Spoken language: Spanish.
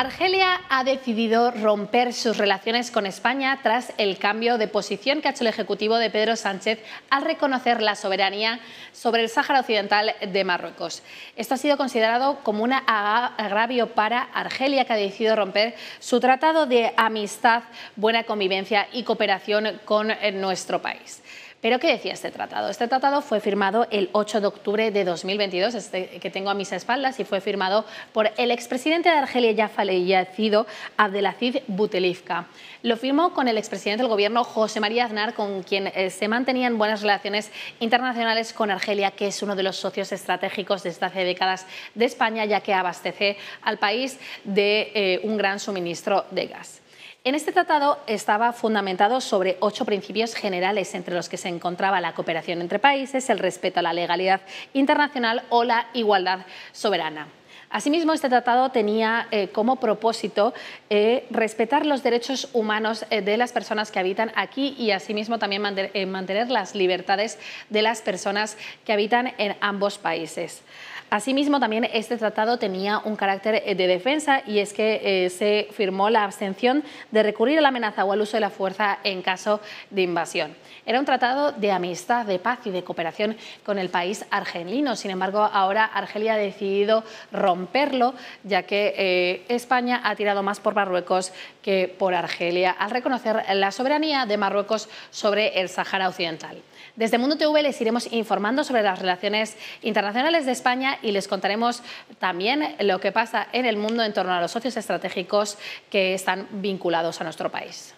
Argelia ha decidido romper sus relaciones con España tras el cambio de posición que ha hecho el Ejecutivo de Pedro Sánchez al reconocer la soberanía sobre el Sáhara Occidental de Marruecos. Esto ha sido considerado como un agravio para Argelia, que ha decidido romper su tratado de amistad, buena convivencia y cooperación con nuestro país. Pero ¿qué decía este tratado? Este tratado fue firmado el 8 de octubre de 2022, este que tengo a mis espaldas, y fue firmado por el expresidente de Argelia ya fallecido, Abdelaziz Butelifka. Lo firmó con el expresidente del gobierno, José María Aznar, con quien eh, se mantenían buenas relaciones internacionales con Argelia, que es uno de los socios estratégicos desde hace décadas de España, ya que abastece al país de eh, un gran suministro de gas. En este tratado estaba fundamentado sobre ocho principios generales, entre los que se encontraba la cooperación entre países, el respeto a la legalidad internacional o la igualdad soberana. Asimismo, este tratado tenía eh, como propósito eh, respetar los derechos humanos eh, de las personas que habitan aquí y asimismo también mantener las libertades de las personas que habitan en ambos países. Asimismo, también este tratado tenía un carácter de defensa y es que se firmó la abstención de recurrir a la amenaza o al uso de la fuerza en caso de invasión. Era un tratado de amistad, de paz y de cooperación con el país argelino. Sin embargo, ahora Argelia ha decidido romper romperlo, ya que eh, España ha tirado más por Marruecos que por Argelia, al reconocer la soberanía de Marruecos sobre el Sahara Occidental. Desde Mundo TV les iremos informando sobre las relaciones internacionales de España y les contaremos también lo que pasa en el mundo en torno a los socios estratégicos que están vinculados a nuestro país.